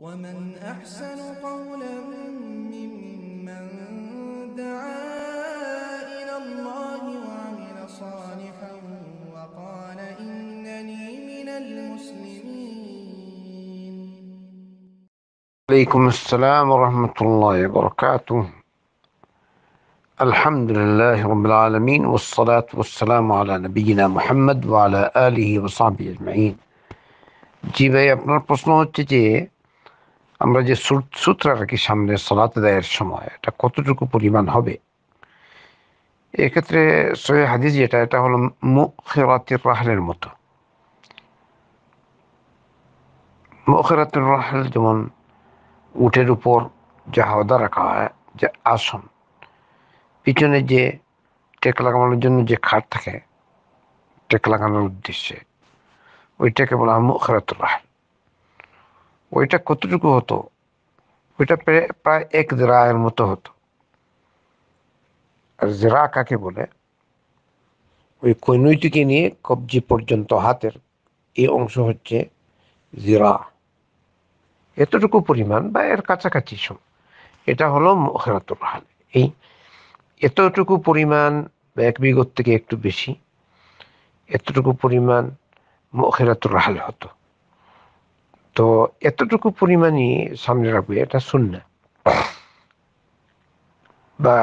ومن أحسن قولا ممن دعا إلى الله وعمل صالحا وقال إنني من المسلمين عليكم السلام ورحمة الله وبركاته الحمد لله رب العالمين والصلاة والسلام على نبينا محمد وعلى آله وصحبه أجمعين জি يا ابن প্রশ্ন হচ্ছে আমরা যে সূত্র রাখি সামনে সলাত দেয়ের সময় এটা কতটুকু পরিমাণ হবে এক্ষেত্রে সৈয় হাদিস যেটা এটা হলো মুখেরাতির রাহলের মতো মুখেরাতুর রাহল যেমন উটের উপর যে হাওদা রাখা হয় যে আসন পিছনে যে টেক লাগানোর জন্য যে খাট থাকে টেক লাগানোর উদ্দেশ্যে ওইটাকে বলা হয় মুখেরাতুর রাহল ওইটা কতটুকু হতো ওইটা প্রায় এক জেরায়ের মতো হতো আর জেরা কাকে বলে ওই কৈনৈতিকে নিয়ে কবজি পর্যন্ত হাতের এই অংশ হচ্ছে জিরা এতটুকু পরিমাণ বা এর কাছাকাছি সম এটা হলো মহরাতুল হাল এই এতটুকু পরিমাণ এক বিগত থেকে একটু বেশি এতটুকু পরিমাণ মহেরাতুর হাল হতো তো এতটুকু পরিমাণই সামনে রাখবে এটা শূন্য বা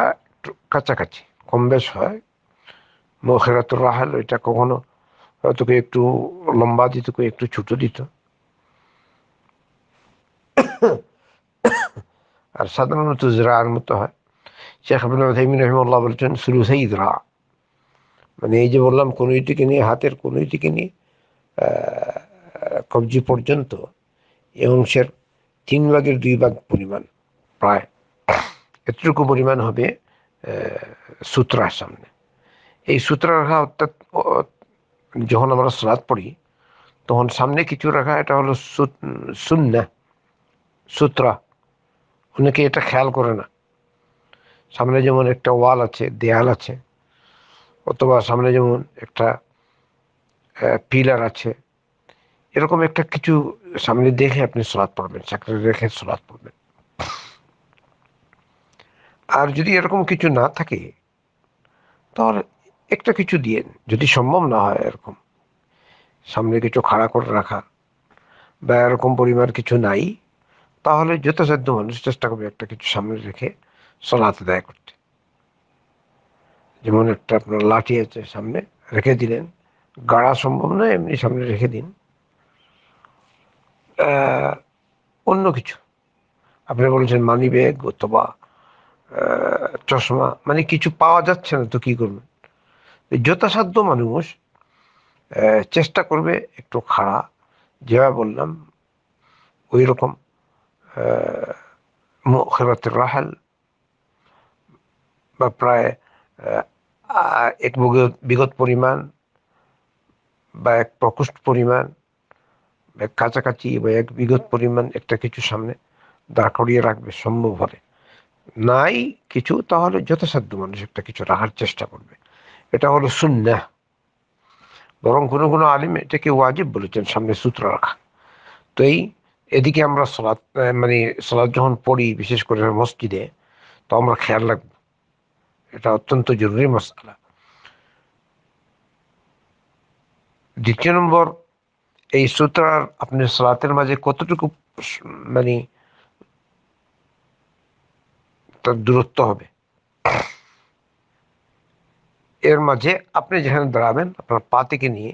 কাছাকাছি কম বেশ হয় মখেরাতুর রাহাল এটা কখনো হয়তো একটু লম্বা দিত কেউ একটু ছোট দিত আর সাধারণত জরার মতো হয় শেখ আব্দুল রহিমিন রহিমুল্লাহ বলছেন সুলুসাই জরা মানে এই যে বললাম কোনোইটিকে নিয়ে হাতের কোনোইটিকে নিয়ে কবজি পর্যন্ত এই অংশের তিন ভাগের দুই ভাগ পরিমাণ প্রায় এতটুকু পরিমাণ হবে সূত্রার সামনে এই সূত্র রাখা অর্থাৎ যখন আমরা সালাদ পড়ি তখন সামনে কিছু রাখা এটা হলো শূন্য সূত্রা অনেকে এটা খেয়াল করে না সামনে যেমন একটা ওয়াল আছে দেয়াল আছে অথবা সামনে যেমন একটা পিলার আছে এরকম একটা কিছু সামনে দেখে আপনি সলাদ পড়বেন চাকরি রেখে সলাদ পড়বেন আর যদি এরকম কিছু না থাকে তাহলে একটা কিছু দিয়েন যদি সম্ভব না হয় এরকম সামনে কিছু খাড়া করে রাখা বা এরকম পরিমাণ কিছু নাই তাহলে যথাসাধ্য মানুষ চেষ্টা করবে একটা কিছু সামনে রেখে সলাতে দেয় করতে যেমন একটা আপনার লাঠি আছে সামনে রেখে দিলেন গাড়া সম্ভব নয় এমনি সামনে রেখে দিন অন্য কিছু আপনি বলেছেন মানি ব্যাগ অথবা চশমা মানে কিছু পাওয়া যাচ্ছে না তো কি করবেন যথাসাধ্য মানুষ চেষ্টা করবে একটু খাড়া যেভাবে বললাম ওই রকম খেরাতের রাহাল বা প্রায় এক বিগত পরিমাণ বা এক প্রকোষ্ঠ পরিমাণ কাছাকাছি বা এক বিগত পরিমাণ একটা কিছু সামনে দাঁড় করিয়ে রাখবে সম্ভব হলে নাই কিছু তাহলে যথাসাধ্য মানুষ একটা কিছু রাখার চেষ্টা করবে এটা হলো শূন্য বরং কোনো কোনো আলিম এটাকে ওয়াজিব বলেছেন সামনে সূত্র রাখা তো এই এদিকে আমরা সলাদ মানে সলাদ যখন পড়ি বিশেষ করে মসজিদে তো আমরা খেয়াল রাখবো এটা অত্যন্ত জরুরি মশালা দ্বিতীয় নম্বর এই সুতরার আপনি সালাতের মাঝে কতটুকু মানে তার দূরত্ব হবে এর মাঝে আপনি যেখানে দাঁড়াবেন আপনার পা থেকে নিয়ে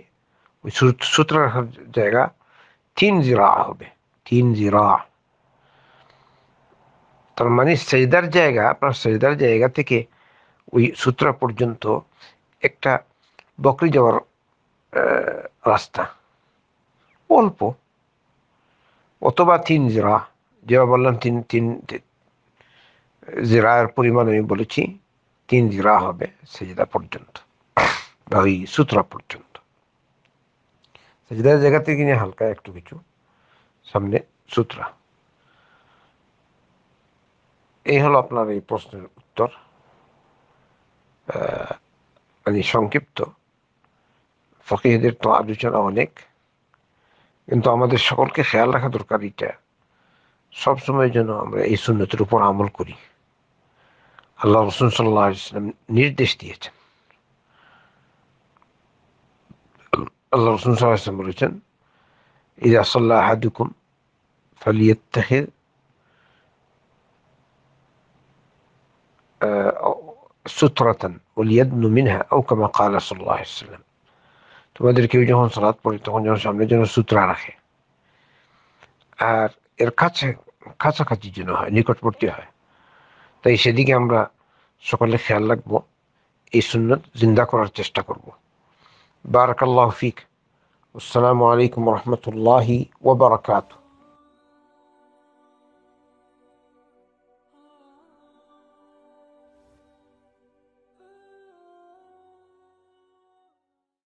ওই সূত্র জায়গা তিন জিরা হবে তিন জিরা তার মানে সেজদার জায়গা আপনার সেজদার জায়গা থেকে ওই সূত্রা পর্যন্ত একটা বকরি যাওয়ার রাস্তা অল্প অথবা তিন জেরা যেভাবে বললাম তিন তিন জেরার পরিমাণ আমি বলেছি তিন জেরা হবে সেজেদা পর্যন্ত বা ওই সুতরা পর্যন্ত সেজেদার জায়গা থেকে নিয়ে হালকা একটু কিছু সামনে সুতরা এই হলো আপনার এই প্রশ্নের উত্তর মানে সংক্ষিপ্ত ফকিহদের তো আলোচনা অনেক কিন্তু আমাদের সকলকে খেয়াল রাখা দরকার এটা সব সময় যেন আমরা এই সুন্নতের উপর আমল করি আল্লাহ রসুল সাল্লাহ ইসলাম নির্দেশ দিয়েছেন আল্লাহ রসুল সাল্লাহ ইসলাম বলেছেন ইদা সাল্লাহ হাদুকুম ফালিয়াত্তাহির سترة وليدن منها أو كما قال صلى الله عليه وسلم তোমাদের কেউ যখন সালাদ পড়ে তখন যেন সামনে যেন সুতরা রাখে আর এর কাছে কাছাকাছি যেন হয় নিকটবর্তী হয় তাই সেদিকে আমরা সকলে খেয়াল রাখবো এই সুন্নত জিন্দা করার চেষ্টা করব বারাকাল্লাহ ফিক আসসালামু আলাইকুম রহমতুল্লাহি ওবরাকাতু